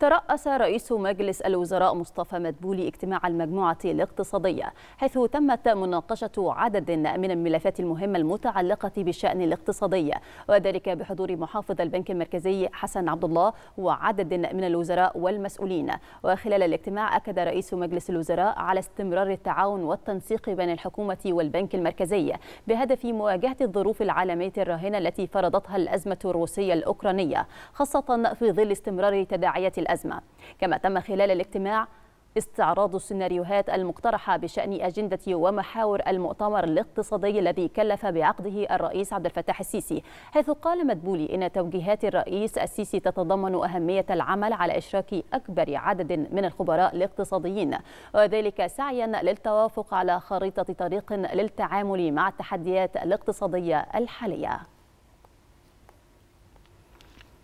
ترأس رئيس مجلس الوزراء مصطفى مدبولي اجتماع المجموعة الاقتصادية حيث تمت مناقشة عدد من الملفات المهمة المتعلقة بالشأن الاقتصادي وذلك بحضور محافظ البنك المركزي حسن عبد الله وعدد من الوزراء والمسؤولين وخلال الاجتماع أكد رئيس مجلس الوزراء على استمرار التعاون والتنسيق بين الحكومة والبنك المركزي بهدف مواجهة الظروف العالمية الراهنة التي فرضتها الأزمة الروسية الأوكرانية خاصة في ظل استمرار تداعيات الأزمة كما تم خلال الاجتماع استعراض السيناريوهات المقترحة بشأن أجندة ومحاور المؤتمر الاقتصادي الذي كلف بعقده الرئيس عبد الفتاح السيسي حيث قال مدبولي إن توجيهات الرئيس السيسي تتضمن أهمية العمل على إشراك أكبر عدد من الخبراء الاقتصاديين وذلك سعيا للتوافق على خريطة طريق للتعامل مع التحديات الاقتصادية الحالية